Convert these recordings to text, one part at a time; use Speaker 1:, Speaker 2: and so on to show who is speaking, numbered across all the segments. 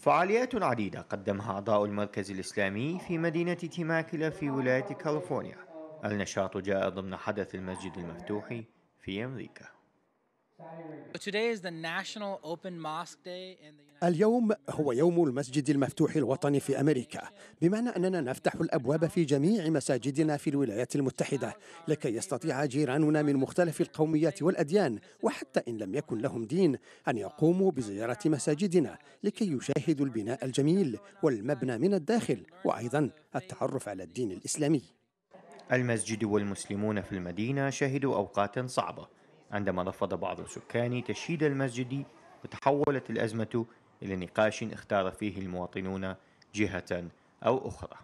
Speaker 1: فعاليات عديدة قدمها أعضاء المركز الإسلامي في مدينة تيماكلا في ولاية كاليفورنيا النشاط جاء ضمن حدث المسجد المفتوح في أمريكا اليوم
Speaker 2: هو يوم المسجد المفتوح الوطني في امريكا، بمعنى اننا نفتح الابواب في جميع مساجدنا في الولايات المتحده لكي يستطيع جيراننا من مختلف القوميات والاديان وحتى ان لم يكن لهم دين ان يقوموا بزياره مساجدنا لكي يشاهدوا البناء الجميل والمبنى من الداخل وايضا التعرف على الدين
Speaker 1: الاسلامي. المسجد والمسلمون في المدينه شهدوا اوقات صعبه. عندما رفض بعض سكان تشييد المسجد وتحولت الأزمة إلى نقاش اختار فيه المواطنون جهة أو أخرى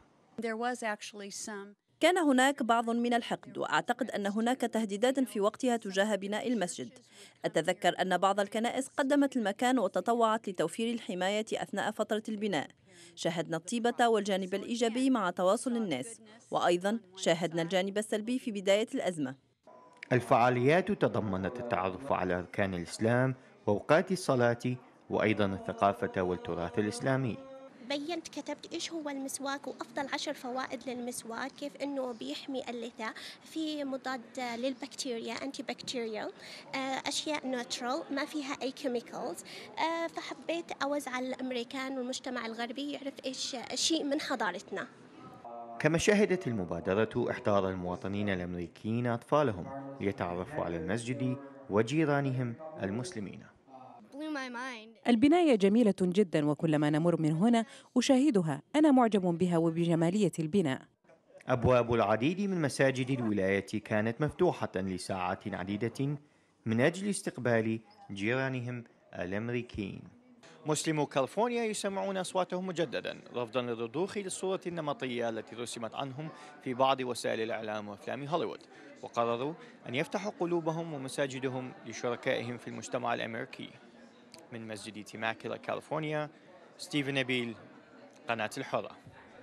Speaker 3: كان هناك بعض من الحقد واعتقد ان هناك تهديدات في وقتها تجاه بناء المسجد اتذكر ان بعض الكنائس قدمت المكان وتطوعت لتوفير الحمايه اثناء فتره البناء شاهدنا الطيبه والجانب الايجابي مع تواصل الناس وايضا شاهدنا الجانب السلبي في بدايه الازمه
Speaker 1: الفعاليات تضمنت التعرف على أركان الإسلام وأوقات الصلاة وأيضا الثقافة والتراث الإسلامي
Speaker 4: بينت كتبت ايش هو المسواك وافضل عشر فوائد للمسواك كيف انه بيحمي اللثه في مضاد للبكتيريا انتي آه، بكتيريال اشياء نوترال ما فيها اي كيميكلز آه، فحبيت اوزع على الامريكان والمجتمع الغربي يعرف ايش شيء من حضارتنا
Speaker 1: كما شهدت المبادرة إحضار المواطنين الأمريكيين أطفالهم ليتعرفوا على المسجد وجيرانهم المسلمين
Speaker 3: البناية جميلة جدا وكلما نمر من هنا أشاهدها أنا معجب بها وبجمالية البناء
Speaker 1: أبواب العديد من مساجد الولاية كانت مفتوحة لساعات عديدة من أجل استقبال جيرانهم الأمريكيين مسلمو كاليفورنيا يسمعون أصواتهم مجددا رفضا للرضوخ للصورة النمطية التي رسمت عنهم في بعض وسائل الإعلام وأفلام هوليوود وقرروا أن يفتحوا قلوبهم ومساجدهم لشركائهم في المجتمع الأمريكي من مسجد تيماكلا كاليفورنيا ستيفن نبيل قناة الحرة